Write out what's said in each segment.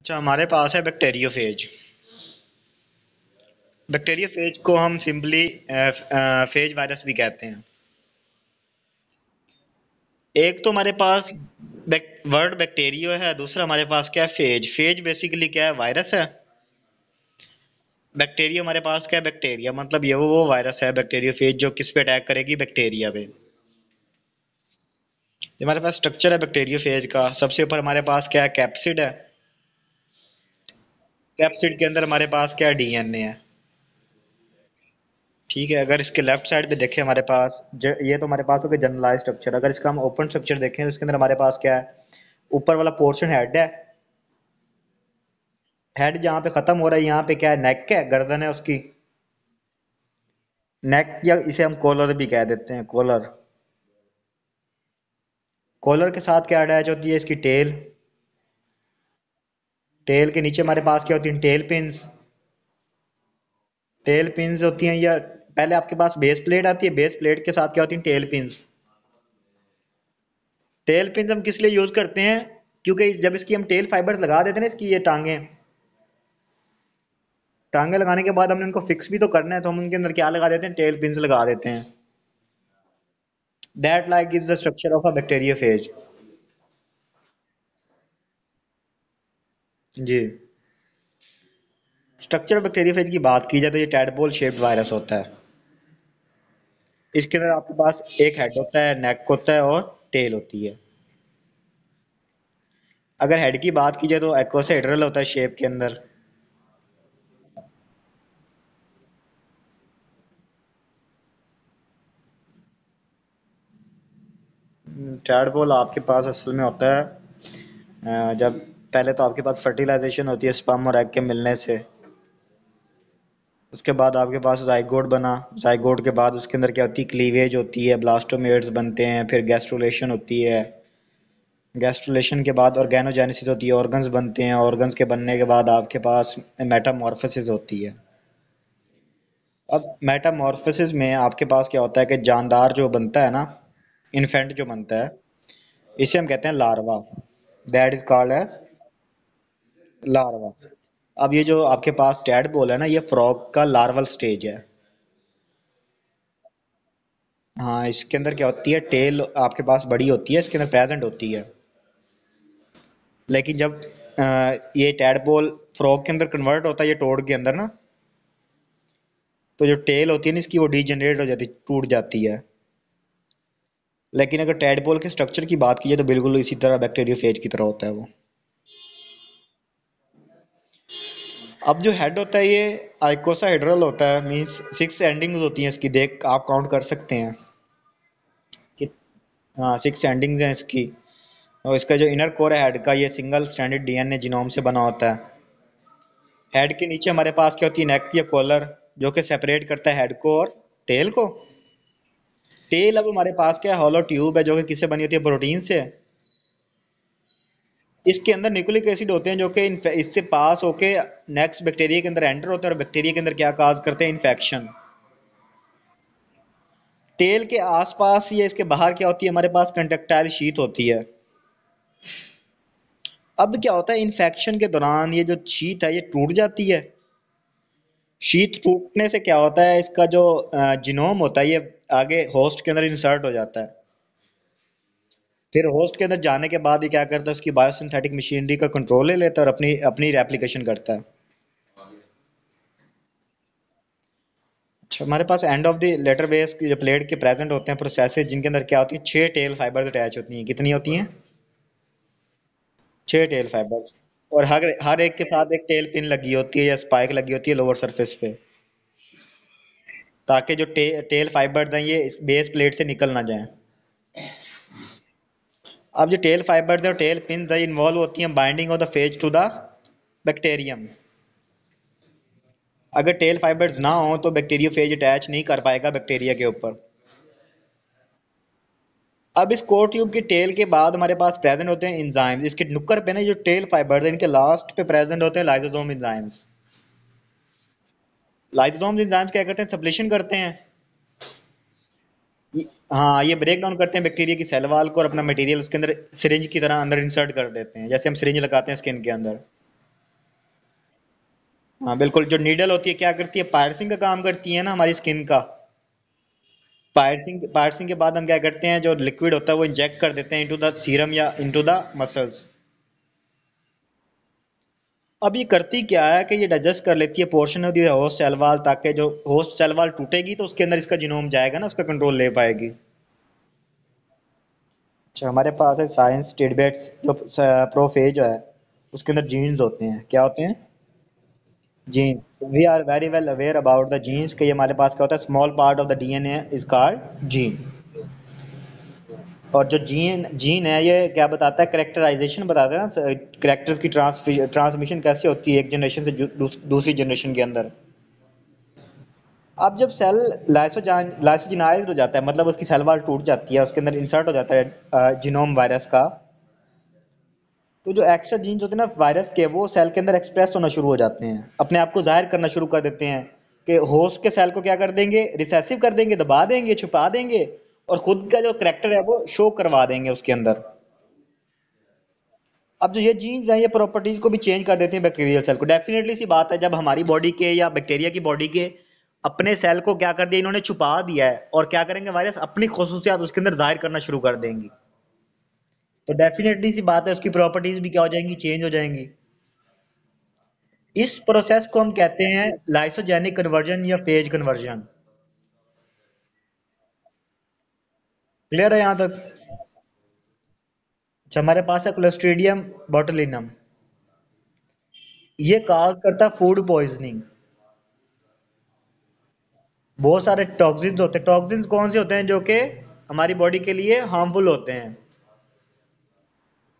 अच्छा हमारे पास है बैक्टेरियोफेज बैक्टेरियोफेज को हम सिंपली फेज वायरस भी कहते हैं एक तो हमारे पास वर्ड बैक्टेरियो है दूसरा हमारे पास क्या है फेज फेज बेसिकली क्या है वायरस है बैक्टीरिया हमारे पास क्या है बैक्टीरिया मतलब ये वो वायरस है बैक्टीरियो फेज जो किस पे अटैक करेगी बैक्टीरिया पे हमारे पास स्ट्रक्चर है बैक्टीरियो फेज का सबसे ऊपर हमारे पास क्या है कैप्सिड है कैप्सिड के अंदर हमारे पास क्या डीएनए है ठीक है अगर इसके लेफ्ट साइड पे देखें हमारे पास ज, ये तो हमारे पास हो गया जनरलाइज स्ट्रक्चर अगर इसका हम ओपन स्ट्रक्चर देखें तो इसके अंदर हमारे पास क्या है ऊपर वाला पोर्शन हेड है हेड जहाँ पे खत्म हो रहा है यहाँ पे क्या है नेक है गर्दन है उसकी नेक या इसे हम कॉलर भी कह देते हैं कॉलर कॉलर के साथ क्या अटैच होती है इसकी टेल टेल के नीचे हमारे पास क्या होती है टेल पिन टेल पिन्स होती हैं या पहले आपके पास बेस प्लेट आती है बेस प्लेट के साथ क्या होती है टेल पिन्स टेल पिन्स हम किस लिए यूज करते हैं क्योंकि जब इसकी हम टेल फाइबर लगा देते हैं ना इसकी ये टांगे टांगे लगाने के बाद हमने उनको फिक्स भी तो करना है तो हम उनके अंदर क्या लगा देते हैं टेल पिन लगा देते हैं that like is the structure of a bacteriophage जी स्ट्रक्चर बैक्टेरियाफेज की बात की जाए तो ये टैडपोल शेप्ड वायरस होता है इसके अंदर आपके पास एक हेड होता है नेक होता है और टेल होती है अगर हेड की बात की जाए तो एक्ोसेड्रल होता है शेप के अंदर टैडपोल आपके पास असल में होता है जब पहले तो आपके पास फर्टिलाइजेशन होती है स्पम और एग के मिलने से उसके बाद आपके पास जाइगोड बना जाइगोड के बाद उसके अंदर क्या होती है क्लीवेज होती है ब्लास्टोमेट्स बनते हैं फिर गैस्ट्रोलेशन होती है गैस्ट्रोलेशन के बाद ऑर्गेनोजेनेसिस होती है ऑर्गन्स बनते हैं ऑर्गन्स के बनने के बाद आपके पास मेटामॉर्फोसिस होती है अब मेटामॉर्फोसिस में आपके पास क्या होता है कि जानदार जो बनता है ना इन्फेंट जो बनता है इसे हम कहते हैं larva that is called as larva अब ये जो आपके पास बोल है ना ये फ्रॉग का लार्वल स्टेज है हाँ इसके अंदर क्या होती है टेल आपके पास बड़ी होती है इसके अंदर प्रेजेंट होती है लेकिन जब आ, ये टैडपोल फ्रॉग के अंदर कन्वर्ट होता है ये टोड के अंदर ना तो जो टेल होती है ना इसकी वो डिजेनरेट हो जाती टूट जाती है लेकिन अगर टैडपोल के स्ट्रक्चर की बात की जाए तो बिल्कुल इसी तरह फेज की तरह होता है वो अब जो हेड होता है ये आइकोसाहेड्रल होता है मींस सिक्स एंडिंग्स होती हैं इसकी देख आप काउंट कर सकते हैं हाँ सिक्स एंडिंग्स हैं इसकी और इसका जो इनर कोर है हेड का ये सिंगल स्टैंडर्ड डीएनए जीनोम से बना होता है हेड के नीचे हमारे पास क्या होती है नेक या कॉलर जो कि सेपरेट करता है हेड को और टेल को टेल अब हमारे पास क्या है हॉलो ट्यूब है जो कि किससे बनी होती है प्रोटीन से इसके अंदर न्यूक्लिक एसिड होते हैं जो कि इससे पास होके नेक्स्ट बैक्टीरिया के अंदर एंटर होते हैं और बैक्टीरिया के अंदर क्या काज करते हैं इन्फेक्शन तेल के आसपास या इसके बाहर क्या होती है हमारे पास कंटेक्टाइल शीत होती है अब क्या होता है इन्फेक्शन के दौरान ये जो शीत है ये टूट जाती है शीत टूटने से क्या होता है इसका जो जिनोम होता है ये आगे होस्ट के अंदर इंसर्ट हो जाता है फिर होस्ट के अंदर जाने के बाद ये क्या करता है उसकी बायोसिंथेटिक मशीनरी का कंट्रोल ले लेता है और अपनी अपनी रेप्लीकेशन करता है अच्छा हमारे पास end of the later base जो प्लेट के प्रेजेंट होते हैं प्रोसेसेस जिनके अंदर क्या होती है छह टेल फाइबर्स अटैच होती हैं कितनी होती हैं छह टेल फाइबर्स और हर हर एक के साथ एक टेल पिन लगी होती है या स्पाइक लगी होती है लोअर सरफेस पे ताकि जो टे, टेल फाइबर्स हैं ये इस बेस प्लेट से निकल ना जाएं अब जो टेल फाइबर्स और टेल पिन इन्वॉल्व होती हैं binding of the phage to the bacterium अगर टेल फाइबर्स ना हो तो बैक्टीरियो फेज अटैच नहीं कर पाएगा बैक्टीरिया के ऊपर अब इस कोर ट्यूब की टेल के बाद हमारे पास प्रेजेंट होते हैं इंजाइम्स इसके नुक्कर पे ना जो टेल फाइबर्स इनके लास्ट पे प्रेजेंट होते हैं लाइजोजोम इंजाइम्स लाइजोजोम इंजाइम्स क्या करते हैं सप्लेशन करते हैं हाँ ये ब्रेक डाउन करते हैं बैक्टीरिया की सेलवाल को और अपना मटेरियल उसके अंदर सिरिंज की तरह अंदर इंसर्ट कर देते हैं जैसे हम सिरिंज लगाते हैं स्किन के अंदर हाँ बिल्कुल जो नीडल होती है क्या करती है पायरसिंग का काम करती है ना हमारी स्किन का पायरसिंग पायरसिंग के बाद हम क्या करते हैं जो लिक्विड होता है वो इंजेक्ट कर देते हैं इनटू द सीरम या इनटू द मसल्स अब ये करती क्या है कि ये डाइजेस्ट कर लेती है portion of host cell wall ताकि जो होस्ट सेल वाल टूटेगी तो उसके अंदर इसका जिनोम जाएगा ना उसका कंट्रोल ले पाएगी अच्छा हमारे पास है साइंस टिडबेट्स जो प्रोफेज है उसके अंदर जीन्स होते हैं क्या होते हैं genes we are very well aware about the genes कि ये हमारे पास क्या होता है small part of the DNA is called genes और जो जीन जीन है ये क्या बताता है करेक्टराइजेशन बताते हैं ना करेक्टर्स की ट्रांसमिशन कैसे होती है एक जनरेशन से दूस, दूसरी जनरेशन के अंदर अब जब सेल लाइसोजिनाइज हो जाता है मतलब उसकी सेल वाल टूट जाती है उसके अंदर इंसर्ट हो जाता है जीनोम वायरस का तो जो एक्स्ट्रा जीन्स होते हैं ना वायरस के वो सेल के अंदर एक्सप्रेस होना शुरू हो जाते हैं अपने आप को जाहिर करना शुरू कर देते हैं कि होस्ट के सेल को क्या कर देंगे रिसेसिव कर देंगे दबा देंगे छुपा देंगे और खुद का जो करेक्टर है वो शो करवा देंगे उसके अंदर अब जो ये जीन्स हैं ये प्रॉपर्टीज को भी चेंज कर देते हैं बैक्टीरियल सेल को डेफिनेटली सी बात है जब हमारी बॉडी के या बैक्टीरिया की बॉडी के अपने सेल को क्या कर दिया इन्होंने छुपा दिया है और क्या करेंगे वायरस अपनी खसूसियात उसके अंदर जाहिर करना शुरू कर देंगी तो डेफिनेटली सी बात है उसकी प्रॉपर्टीज भी क्या हो जाएंगी चेंज हो जाएंगी इस प्रोसेस को हम कहते हैं लाइसोजेनिक कन्वर्जन या फेज कन्वर्जन क्लियर है यहां तक अच्छा हमारे पास है क्लोस्ट्रीडियम बॉटलिनम ये काज करता है फूड पॉइजनिंग बहुत सारे टॉक्सिन्स होते हैं टॉक्सिन्स कौन से होते हैं जो कि हमारी बॉडी के लिए हार्मफुल होते हैं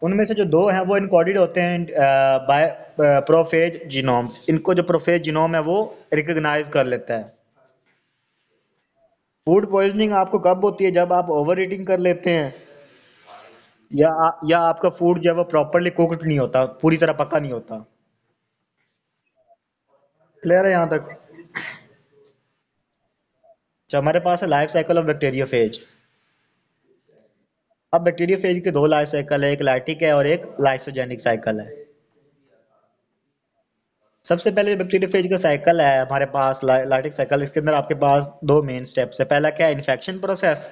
उनमें से जो दो हैं वो इनकॉडिड होते हैं बाय प्रोफेज जीनोम्स इनको जो प्रोफेज जीनोम है वो रिकग्नाइज कर लेता है फूड पॉइजनिंग आपको कब होती है जब आप ओवर ईटिंग कर लेते हैं या आ, या आपका फूड जो है वो प्रॉपरली कुकड नहीं होता पूरी तरह पका नहीं होता क्लियर है यहाँ तक अच्छा हमारे पास है life cycle of bacteriophage अब बैक्टीरियो फेज के दो लाइफ साइकिल है एक लाइटिक है और एक लाइसोजेनिक साइकिल है सबसे पहले बैक्टीरियोफेज का साइकिल है हमारे पास लाइटिक साइकिल इसके अंदर आपके पास दो मेन स्टेप्स है पहला क्या है इन्फेक्शन प्रोसेस